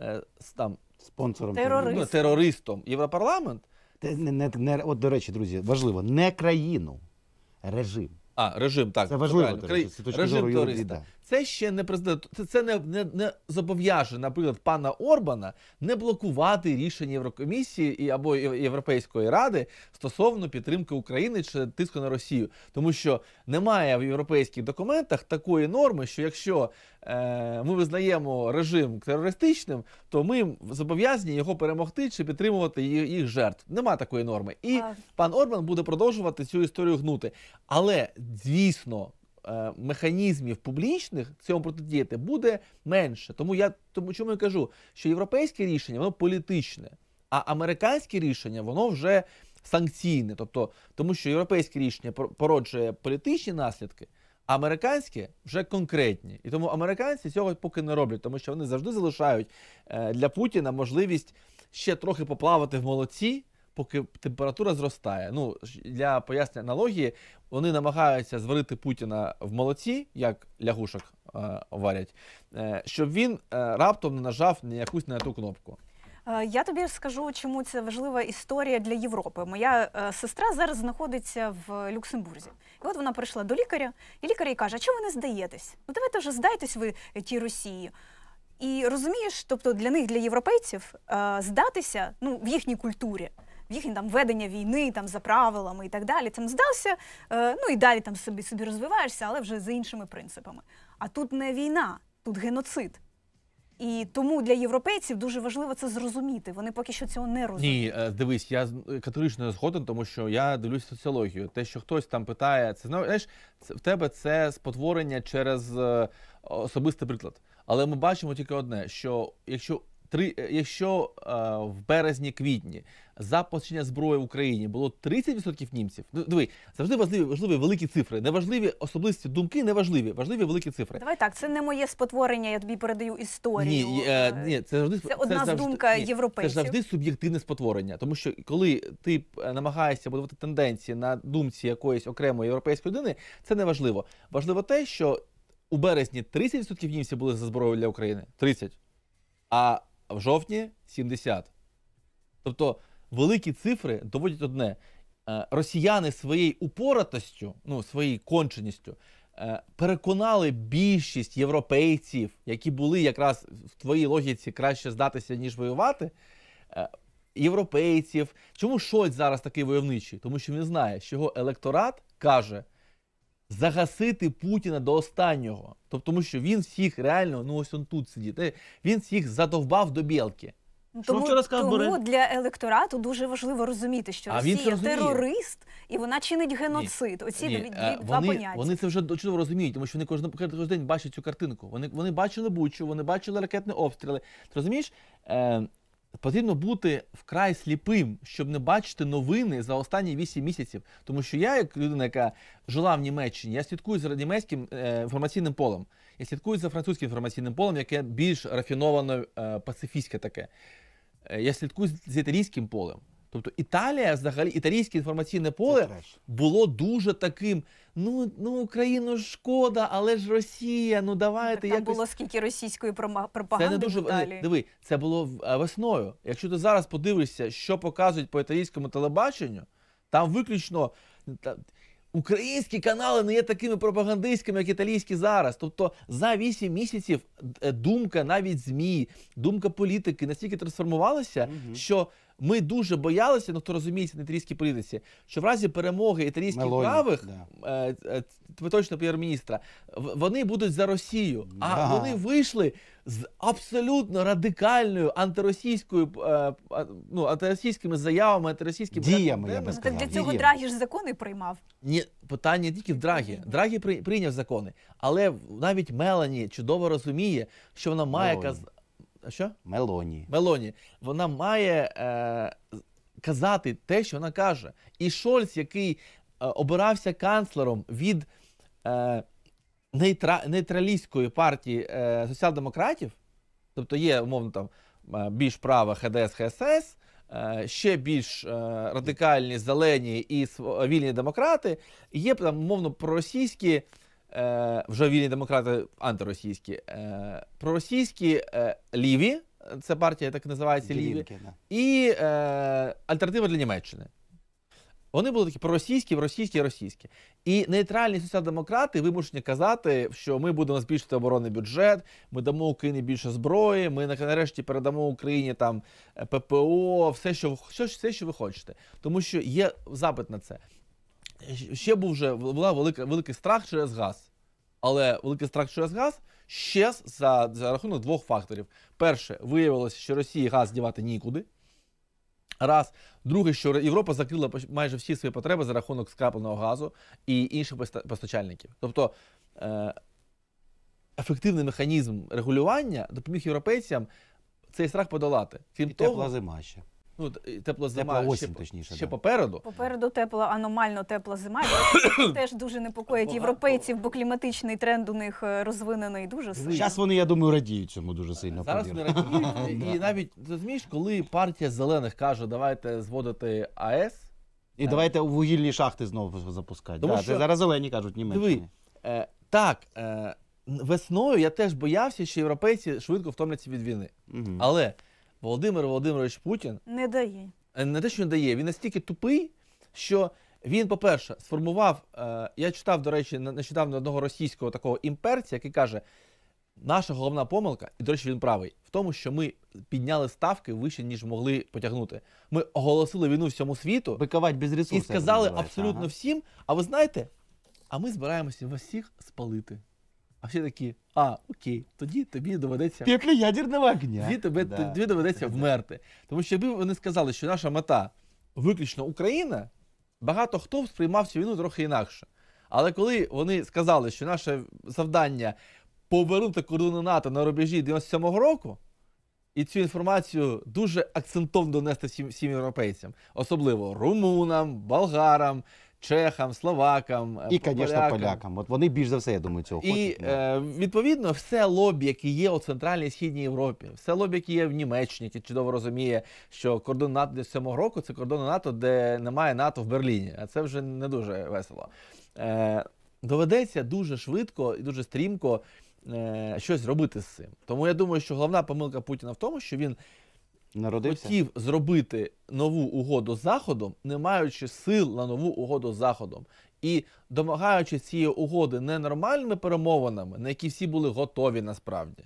е, там спонсором терористом, ну, терористом Європарламент, Те, не, не, не, от до речі, друзі, важливо не країну, режим. А, режим, так. Це важливо. Терорист, режим терориста. Це ще не президент. Це не не, не зобов'яже, наприклад, пана Орбана не блокувати рішення Єврокомісії і або Європейської ради стосовно підтримки України чи тиску на Росію, тому що немає в європейських документах такої норми, що якщо е, ми визнаємо режим терористичним, то ми зобов'язані його перемогти чи підтримувати їх жертв. Нема такої норми, і а... пан Орбан буде продовжувати цю історію гнути. Але звісно, Е, механізмів публічних цьому протидіяти буде менше. Тому я тому чому я кажу, що європейське рішення воно політичне, а американське рішення воно вже санкційне, тобто тому, що європейське рішення породжує політичні наслідки. А американські вже конкретні, і тому американці цього поки не роблять, тому що вони завжди залишають е, для Путіна можливість ще трохи поплавати в молодці поки температура зростає. Ну для пояснення аналогії вони намагаються зварити Путіна в молоці, як лягушок е, варять, е, щоб він е, раптом не нажав на якусь на ту кнопку. Е, я тобі скажу, чому це важлива історія для Європи. Моя е, сестра зараз знаходиться в Люксембурзі, і от вона прийшла до лікаря, і лікар їй каже: а чому ви не здаєтесь? Ну давайте вже здайтесь ви е, тій Росії. І розумієш, тобто для них, для європейців, здатися ну в їхній культурі. В їхнє там ведення війни там за правилами і так далі. Там здався, е, ну і далі там собі собі розвиваєшся, але вже за іншими принципами. А тут не війна, тут геноцид. І тому для європейців дуже важливо це зрозуміти. Вони поки що цього не розуміють. Ні, е, дивись, я е, категорично згоден, тому що я дивлюсь соціологію. Те, що хтось там питає, це знаєш, в тебе це спотворення через особистий приклад. Але ми бачимо тільки одне: що якщо три, е, якщо е, в березні-квітні за постачання зброї в Україні було 30% німців, ну диви, завжди важливі важливі великі цифри. Неважливі особливості думки, неважливі, важливі великі цифри. Давай так, це не моє спотворення. Я тобі передаю історію. Ні, е, е, ні, це завжди це одна це думка завжди, європейців. Це завжди суб'єктивне спотворення, тому що коли ти е, намагаєшся будувати тенденції на думці якоїсь окремої європейської людини, це не важливо. Важливо те, що у березні 30% німців були за зброю для України. 30%. А а в жовтні 70. Тобто великі цифри доводять одне. Е, росіяни своєю упоратостю, ну своєю конченістю, е, переконали більшість європейців, які були якраз в твоїй логіці краще здатися, ніж воювати. Е, європейців. Чому Шольц зараз такий войовничий? Тому що він знає, що його електорат каже загасити Путіна до останнього. Тобто, тому що він всіх реально, ну ось он тут сидить, е, він всіх задовбав до білки. Ну, тому, що тому Борис? для електорату дуже важливо розуміти, що а Росія терорист і вона чинить геноцид. Ні. Оці Ні. Дві, дві, е, два поняття. Вони це вже чудово розуміють, тому що вони кожен, кожен день бачать цю картинку. Вони вони бачили бучу, вони бачили ракетні обстріли. Ти розумієш? Е, Потрібно бути вкрай сліпим, щоб не бачити новини за останні 8 місяців. Тому що я, як людина, яка жила в Німеччині, я слідкую за німецьким е, інформаційним полем. Я слідкую за французьким інформаційним полем, яке більш рафіновано е, пацифістське таке. Е, я слідкую за італійським полем. Тобто Італія, взагалі, італійське інформаційне поле було дуже таким. Ну ну Україну шкода, але ж Росія. Ну давайте як якось... було скільки російської пропаганди Це не дуже в е, Диви, це було е, весною. Якщо ти зараз подивишся, що показують по італійському телебаченню, там виключно там, українські канали не є такими пропагандистськими, як італійські зараз. Тобто за вісім місяців е, думка навіть змі, думка політики настільки трансформувалася, угу. що. Ми дуже боялися, ну хто розуміється на італійській політиці, що в разі перемоги італійських Мелоні, правих да. е, е точно прем'єр-міністра вони будуть за Росію, а ага. вони вийшли з абсолютно радикальною антиросійською е, ну, антиросійськими заявами, антиросійськими діями. Я би ну, сказав. для цього Діями. Драгі ж закони приймав. Ні, питання тільки в Драгі. Драгі прийняв закони, але навіть Мелані чудово розуміє, що вона має каз що? Мелоні. Мелоні. Вона має е, казати те, що вона каже. І Шольц, який е, обирався канцлером від е, нейтра, нейтралістської партії е, соціал-демократів, тобто є, умовно, там е, більш права ХДС ХСС. Е, ще більш е, радикальні зелені і вільні демократи є там мовно проросійські Е, вже вільні демократи антиросійські, е, проросійські е, ліві, це партія так називається ліві, і альтернатива для Німеччини. Вони були такі проросійські, російські, російські. І нейтральні соціал-демократи вимушені казати, що ми будемо збільшити оборонний бюджет, ми дамо Україні більше зброї, ми нарешті передамо Україні там ППО, все, що все, що ви хочете. Тому що є запит на це ще був вже була велика, великий страх через газ. Але великий страх через газ ще за, за рахунок двох факторів. Перше, виявилося, що Росії газ дівати нікуди. Раз, друге, що Європа закрила майже всі свої потреби за рахунок скрапленого газу і інших постачальників. Тобто е, ефективний механізм регулювання допоміг європейцям цей страх подолати. Крім і того, тепла зима ще ну тепла зима тепла осінь, ще, точніше, ще да. попереду. Попереду тепла, аномально тепла зима. теж дуже непокоїть європейців, бо кліматичний тренд у них е, розвинений дуже сильно. Зараз вони, я думаю, радіють цьому дуже сильно. Зараз вони радіють. І навіть розумієш, коли партія зелених каже, давайте зводити АЕС. І так. Е, давайте вугільні шахти знову запускати. Тому да, що... Це зараз зелені кажуть Німеччині. Е, так, е, весною я теж боявся, що європейці швидко втомляться від війни. Угу. Але Володимир Володимирович Путін не дає. Е, не те, що не дає. Він настільки тупий, що він, по-перше, сформував. Е, я читав, до речі, нещодавно одного російського такого імперця, який каже: наша головна помилка, і до речі, він правий, в тому, що ми підняли ставки вище, ніж могли потягнути. Ми оголосили війну всьому світу без ресурсів. і сказали абсолютно ага. всім. А ви знаєте, а ми збираємося вас всіх спалити. А всі такі. А, окей, тоді тобі доведеться Пеклі ядерного огня. Тоді тебе да. тобі доведеться вмерти. Тому що якби вони сказали, що наша мета виключно Україна, багато хто б сприймав цю війну трохи інакше. Але коли вони сказали, що наше завдання повернути кордони НАТО на рубежі 97-го року, і цю інформацію дуже акцентовно донести всім всім європейцям, особливо румунам, болгарам, чехам, словакам е, і, звісно, полякам. полякам. От вони більш за все, я думаю, цього і хочуть. Е, відповідно, все лобі, яке є у центральній східній Європі, все лобі, яке є в Німеччині, яке чудово розуміє, що кордон НАТО 97-го року це кордон НАТО, де немає НАТО в Берліні. А це вже не дуже весело. Е, доведеться дуже швидко і дуже стрімко. Е, щось робити з цим, тому я думаю, що головна помилка Путіна в тому, що він Народився? хотів зробити нову угоду з Заходом, не маючи сил на нову угоду з Заходом. І домагаючись цієї угоди не нормальними перемовинами, на які всі були готові насправді,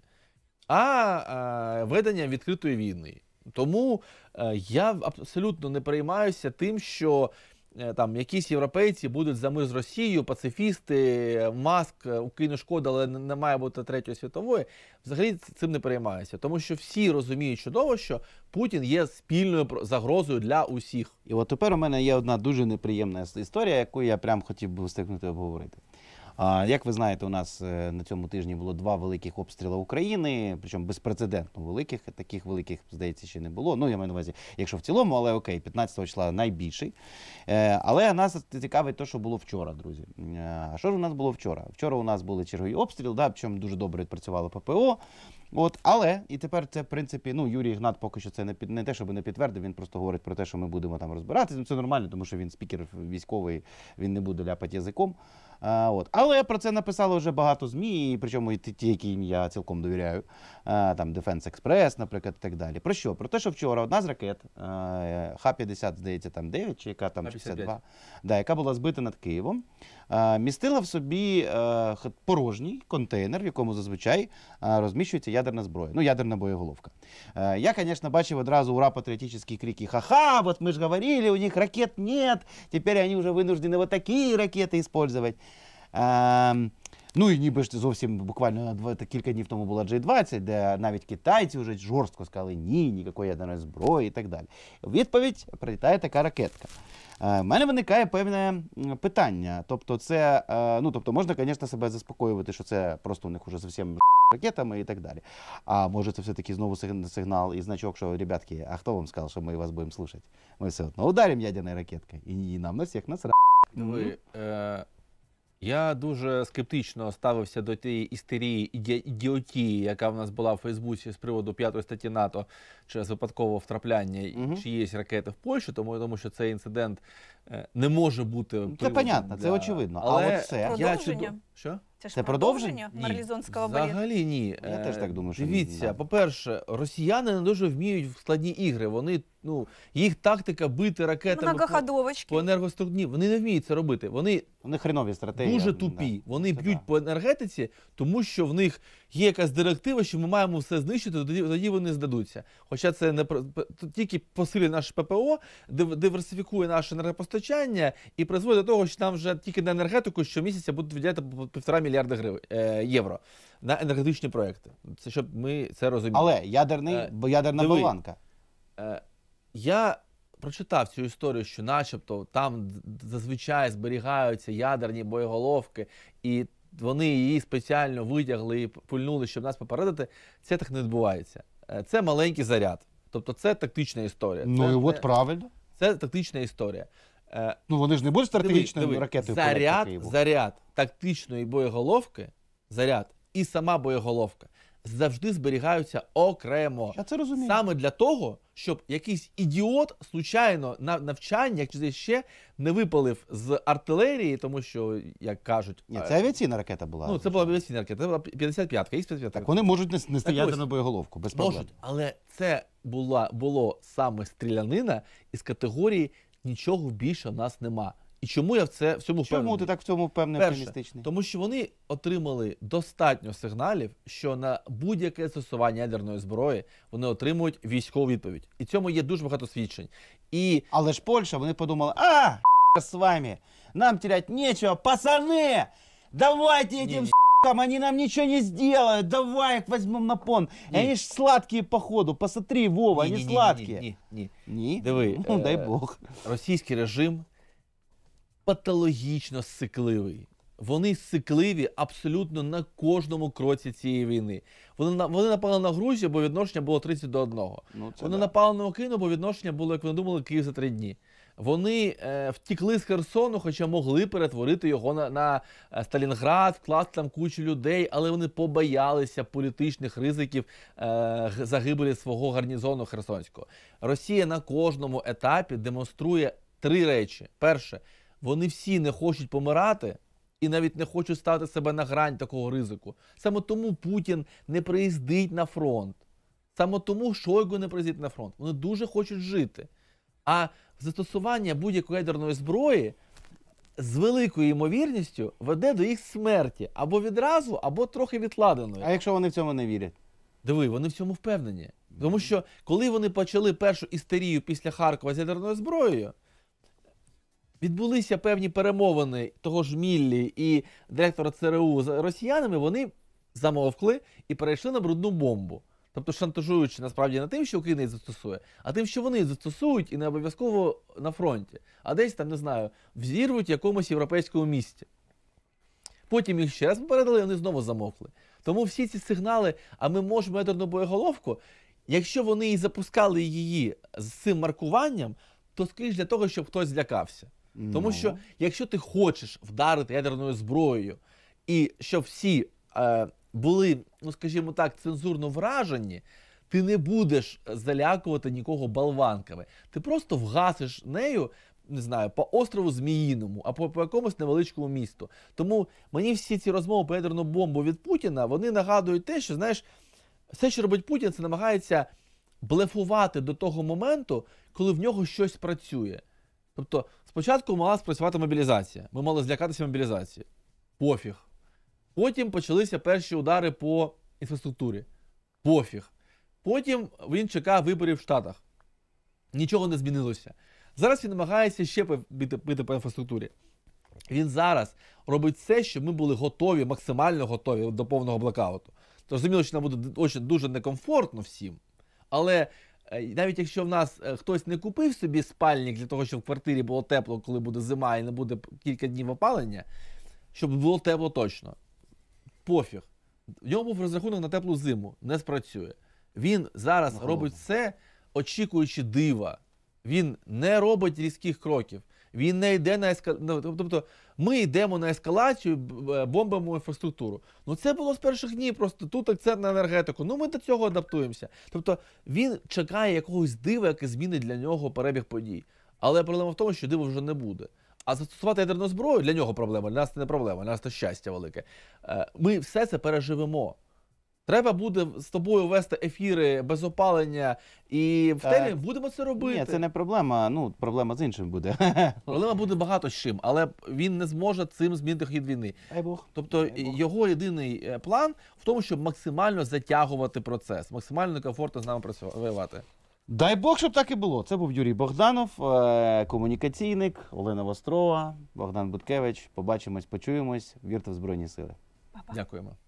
а е, веденням відкритої війни. Тому е, я абсолютно не переймаюся тим, що Е, там якісь європейці будуть за мир з Росією, пацифісти, маск е, Україну шкода, але не має бути третьої світової. Взагалі цим не переймаюся, тому що всі розуміють чудово, що Путін є спільною загрозою для усіх. І от тепер у мене є одна дуже неприємна історія, яку я прям хотів би встигнути типу, обговорити. Як ви знаєте, у нас е, на цьому тижні було два великих обстріли України, причому безпрецедентно великих, таких великих, здається, ще не було. Ну, я маю на увазі, якщо в цілому, але окей, 15 числа найбільший. Е, але нас цікавить те, що було вчора, друзі. Е, а що ж у нас було вчора? Вчора у нас були чергові обстріли, да, причому дуже добре працювало ППО. От, але і тепер це в принципі, ну Юрій Ігнат поки що це не під не те, щоб не підтвердив. Він просто говорить про те, що ми будемо там розбиратися. Ну це нормально, тому що він спікер військовий, він не буде ляпати язиком. А, от. Але про це написало вже багато змі, причому і ті, яким я цілком довіряю. А, там Defense Express, наприклад, і так далі. Про що? Про те, що вчора одна з ракет Х-50, здається, там 9, чи яка там 52, да, яка була збита над Києвом. Е, містила в собі е, порожній контейнер, в якому зазвичай е, розміщується ядерна зброя, ну ядерна боєголовка. Я, звісно, бачив одразу ура патріотичні крики Ха-ха, от ми ж говорили, у них ракет нет, тепер вони вже винуждені вот такі ракети використовувати. Ем, ну і ніби ж зовсім буквально кілька днів тому була G20, де навіть китайці вже жорстко сказали ні, ніякої ядерної зброї і так далі. Відповідь прилітає така ракетка. Е, в мене виникає певне питання. Тобто, це е, ну тобто, можна, звісно, себе заспокоювати, що це просто у них уже зовсім ракетами і так далі. А може, це все-таки знову сигнал і значок, що ребятки, а хто вам сказав, що ми вас будемо слухати? Ми все одно ударимо ядерною ракеткою, і нам на всіх насрати. Ви е, я дуже скептично ставився до тієї істерії ідіотії, яка в нас була в Фейсбуці з приводу п'ятої статті НАТО через випадкове втрапляння угу. чиєїсь ракети в Польщу, тому я думаю, що цей інцидент е, не може бути це понятно, для... це очевидно. Але, Але це я чудо... що це ж це продовження Марлізонського бою? Взагалі ні. Я теж е, так думаю, що дивіться. По перше, росіяни не дуже вміють в складні ігри. Вони ну їх тактика бити ракетами Многоходовочки. по енергостругні. Вони не вміють це робити. Вони вони хренові стратегії. дуже тупі. Да. Вони це б'ють да. по енергетиці, тому що в них є якась директива, що ми маємо все знищити. Тоді тоді вони здадуться. Хоча це не тільки посилює наше ППО, диверсифікує наше енергопостачання і призводить до того, що нам вже тільки на енергетику щомісяця будуть виділяти півтора мільярда гривень е, євро на енергетичні проекти. Це щоб ми це розуміли. Але ядерний, е, бо ядерна Диви. баланка. Е, я прочитав цю історію, що, начебто, там зазвичай зберігаються ядерні боєголовки, і вони її спеціально витягли і пульнули, щоб нас попередити. Це так не відбувається. Е, це маленький заряд. Тобто, це тактична історія. Ну це, і от правильно. Це тактична історія. Е, ну вони ж не будуть стратегічною диви, диви. ракетою. Заряд, заряд тактичної боєголовки, заряд і сама боєголовка завжди зберігаються окремо. Я це розумію. Саме для того, щоб якийсь ідіот случайно на навчання чи ще не випалив з артилерії, тому що, як кажуть, Ні, е, це авіаційна ракета була. Ну, це була авіаційна ракета, це була 55-ка, Х-55. Так вони можуть не, не Так ось. стояти на боєголовку, без проблем. Можуть, але це була було саме стрілянина із категорії нічого більше у нас нема. І чому я в це в цьому впевнений? Чому ти так в цьому впевнений оптимістичний? Тому що вони отримали достатньо сигналів, що на будь-яке застосування ядерної зброї вони отримують військову відповідь. І цьому є дуже багато свідчень. І... Але ж Польща, вони подумали, а з вами, нам терять нічого, пацани, давайте Ні, этим ні. там, нам нічого не сделают, давай их возьмем на пон. И Они ж сладкие походу, посмотри, Вова, они Ні-ні-ні-ні-ні-ні. сладкие. Ні, ні. Ні? Диви, Ну, е, дай бог. російський режим патологічно сикливий. Вони сикливі абсолютно на кожному кроці цієї війни. Вони вони напали на Грузію, бо відношення було 30 до 1. Ну, вони да. напали на Україну, бо відношення було, як вони думали, Київ за три дні. Вони е, втікли з Херсону, хоча могли перетворити його на на е, Сталінград, вкласти там кучу людей, але вони побоялися політичних ризиків е, загибелі свого гарнізону Херсонського. Росія на кожному етапі демонструє три речі: перше. Вони всі не хочуть помирати і навіть не хочуть стати себе на грань такого ризику. Саме тому Путін не приїздить на фронт. Саме тому Шойгу не приїздить на фронт. Вони дуже хочуть жити. А застосування будь-якої ядерної зброї з великою ймовірністю веде до їх смерті або відразу, або трохи відкладеної. А якщо вони в цьому не вірять? Диви, вони в цьому впевнені. Тому що коли вони почали першу істерію після Харкова з ядерною зброєю відбулися певні перемовини того ж Міллі і директора ЦРУ з росіянами, вони замовкли і перейшли на брудну бомбу. Тобто шантажуючи насправді не тим, що Україна застосує, а тим, що вони застосують і не обов'язково на фронті, а десь там, не знаю, взірвуть в якомусь європейському місті. Потім їх ще раз попередили, і вони знову замовкли. Тому всі ці сигнали, а ми можемо ядерну боєголовку, якщо вони і запускали її з цим маркуванням, то скоріш для того, щоб хтось злякався. Тому ну. що якщо ти хочеш вдарити ядерною зброєю, і щоб всі е, були, ну скажімо так, цензурно вражені, ти не будеш залякувати нікого болванками. Ти просто вгасиш нею. Не знаю, по острову Зміїному або по якомусь невеличкому місту. Тому мені всі ці розмови про ядерну бомбу від Путіна вони нагадують те, що знаєш, все, що робить Путін, це намагається блефувати до того моменту, коли в нього щось працює. Тобто, Спочатку мала спрацювати мобілізація. Ми мали злякатися мобілізації. Пофіг. Потім почалися перші удари по інфраструктурі. Пофіг. Потім він чекав виборів в Штатах. Нічого не змінилося. Зараз він намагається ще бити, бити по інфраструктурі. Він зараз робить все, щоб ми були готові, максимально готові до повного блокауту. зрозуміло, що нам буде дуже некомфортно всім, але Е, навіть якщо в нас е, хтось не купив собі спальник для того, щоб в квартирі було тепло, коли буде зима і не буде кілька днів опалення, щоб було тепло точно. Пофіг. В нього був розрахунок на теплу зиму, не спрацює. Він зараз робить все, очікуючи дива. Він не робить різких кроків. Він не йде на ескалацію. Ну, тобто ми йдемо на ескалацію, бомбимо інфраструктуру. Ну це було з перших днів, просто тут акцент на енергетику. Ну ми до цього адаптуємося. Тобто він чекає якогось дива, яке змінить для нього перебіг подій. Але проблема в тому, що дива вже не буде. А застосувати ядерну зброю для нього проблема, для нас це не проблема, для нас це щастя велике. Е, ми все це переживемо. Треба буде з тобою вести ефіри без опалення і в телі будемо це робити. Ні, це не проблема. Ну проблема з іншим буде. Проблема буде багато з чим, але він не зможе цим змінити хід війни. Дай Бог. Тобто Дай Бог. його єдиний е, план в тому, щоб максимально затягувати процес, максимально комфортно з нами працювати. Дай Бог, щоб так і було. Це був Юрій Богданов, е, комунікаційник Олена Вострова, Богдан Буткевич. Побачимось, почуємось. Вірте в Збройні Сили. Папа. Дякуємо.